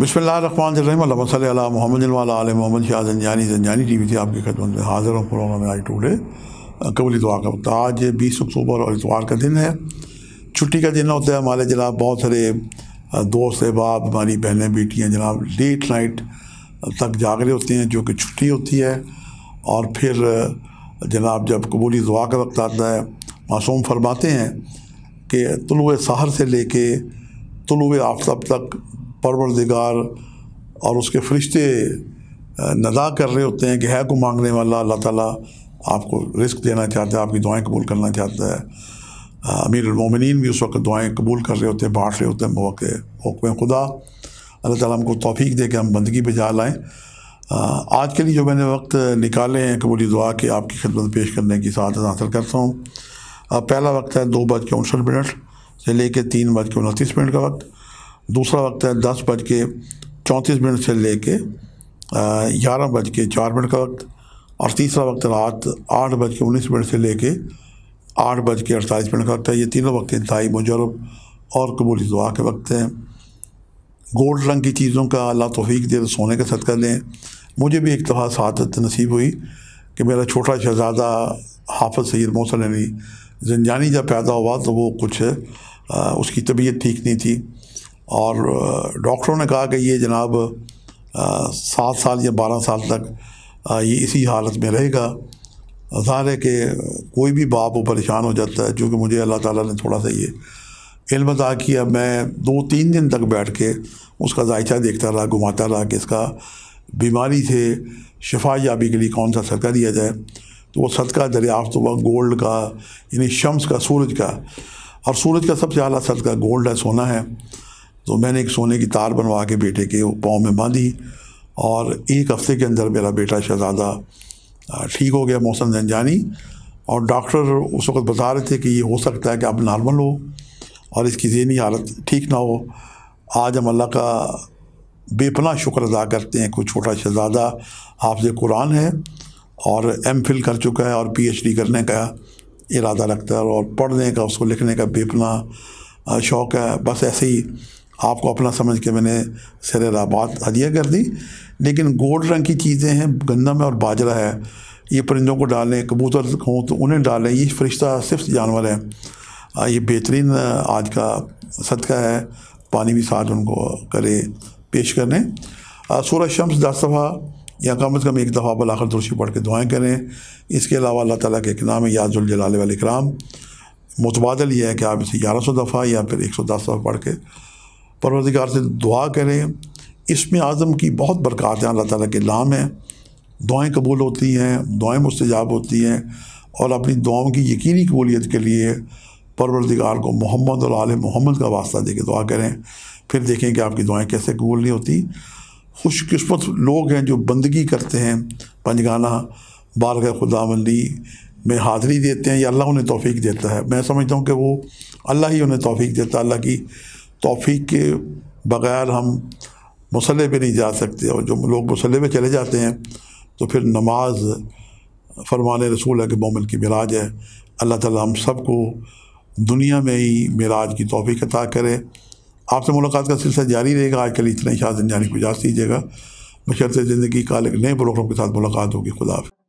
बिस्मिल्लाम वसल मोहम्मद आल मोहम्मद शाह जंजानी जंजानी टी वी से आपकी खदमत में हाज़िर हूँ प्रोग्राम आज टूडे कबूल दुआ का वक्त आज बीस अक्टूबर और इतवार का दिन है छुट्टी का दिन होता है हमारे जनाब बहुत सारे दोस्त अहबाब हमारी बहनें बेटियाँ जनाब लेट नाइट तक जाग रहे होते हैं जो कि छुट्टी होती है और फिर जनाब जब कबूली दुआ का वक्त आता है मासूम फरमाते हैं कि तुलु सहर से ले कर तुलु आफ्ताब तक परवरदिगार और उसके फरिश्ते नदा कर रहे होते हैं कि है को मांगने वाला अल्लाह ताला आपको रिस्क देना चाहता है आपकी दुआएं कबूल करना चाहता है अमीर उमिन भी उस वक्त दुआएं कबूल कर रहे होते हैं बांट रहे होते हैं मौके मौक़ खुदा अल्लाह ताला हमको तोफ़ी दे के हम बंदगी पे जा लाएँ आज के लिए जो मैंने वक्त निकाले हैं कबूली दुआ के आपकी खिदमत पेश करने की साथ हासिल करता हूँ पहला वक्त है दो बज के उनसठ मिनट से लेकर तीन बज के उनतीस मिनट का वक्त दूसरा वक्त है दस बज के चौंतीस मिनट से ले कर ग्यारह बज के चार मिनट का वक्त और तीसरा वक्त रात आठ बज के उन्नीस मिनट से ले कर आठ बज के अड़तालीस मिनट का वक्त है ये तीनों वक्त इंतई मुजरब और कबूल दुआ के वक्त हैं गोल्ड रंग की चीज़ों का अल्लाह तोफ़ी दे सोने का सदका लें मुझे भी एक दफ़ा सादत नसीब हुई कि मेरा छोटा शहजादा हाफज सैद मोहसन अली जब पैदा हुआ तो वो कुछ आ, उसकी तबीयत ठीक नहीं थी और डॉक्टरों ने कहा कि ये जनाब सात साल या बारह साल तक ये इसी हालत में रहेगा ज़ाहिर है कि कोई भी बाप वो परेशान हो जाता है क्योंकि मुझे अल्लाह ताला ने थोड़ा सा ये इल्म अदा किया मैं दो तीन दिन तक बैठ के उसका जायचा देखता रहा घुमाता रहा कि इसका बीमारी से शफा याबी के लिए कौन सा सदका दिया जाए तो वो सदका दरियाफ्त हुआ गोल्ड का यानी शम्स का सूरज का और सूरज का सबसे अला सदका गोल्ड है सोना है तो मैंने एक सोने की तार बनवा के बेटे के पाँव में बांधी और एक हफ्ते के अंदर मेरा बेटा शहजादा ठीक हो गया मौसम जंजानी और डॉक्टर उस वक्त बता रहे थे कि ये हो सकता है कि आप नॉर्मल हो और इसकी जहनी हालत ठीक ना हो आज हम अल्लाह का बेपना शुक्र अदा करते हैं कुछ छोटा शहजादा हाफज कुरान है और एम फिल कर चुका है और पी एच डी करने का इरादा रखता है और पढ़ने का उसको लिखने का बेपना शौक़ है बस ऐसे ही आपको अपना समझ के मैंने सरेराबाद हदिया कर दी लेकिन गोल्ड रंग की चीज़ें हैं गंदम है और बाजरा है ये परिंदों को डालें कबूतर हों तो उन्हें डालें ये फरिश्ता सिर्फ जानवर हैं ये बेहतरीन आज का सदका है पानी भी साथ उनको करे पेश लें सूरह शम्स दस दफ़ा या कम अज़ कम एक दफ़ा बल आखिर पढ़ के दुआएँ करें इसके अलावा अल्लाह ताली के नाम है जलाल वाल इकराम मुतबादल ये है कि आप इसे ग्यारह सौ दफ़ा या फिर एक सौ दस दफ़ा पढ़ के परवरदिगार से दुआ करें इसमें आज़म की बहुत बरक़ात हैं अल्लाह ताला के नाम है दुआएं कबूल होती हैं दुआएं मुस्तजाब होती हैं और अपनी दुआओं की यकीनी कबूलियत के लिए परवरदिगार को मोहम्मद और आल मोहम्मद का वास्ता दे के दुआ करें फिर देखें कि आपकी दुआएं कैसे कबूल नहीं होती खुशकस्मत लोग हैं जो बंदगी करते हैं पंजगाना खुदा खुदाबंदी में हाज़री देते हैं या अल्लाह उन्हें तोफ़ी देता है मैं समझता हूँ कि वो अल्लाह ही उन्हें तोफ़ी देता है अल्लाह की तोफ़ी के बग़ैर हम मसले पर नहीं जा सकते और जो लोग मसले पर चले जाते हैं तो फिर नमाज फरमान रसूल है कि मोमिन की मिराज है अल्लाह ताला हम सबको दुनिया में ही मिराज की तोफ़ी अता करे आपसे मुलाकात का सिलसिला जारी रहेगा आज कल इतना ही शाह जिंदानी को इजाज़त दीजिएगा बशरत ज़िंदगी का एक नए प्रोग्राम के साथ मुलाकात होगी खुदाफ़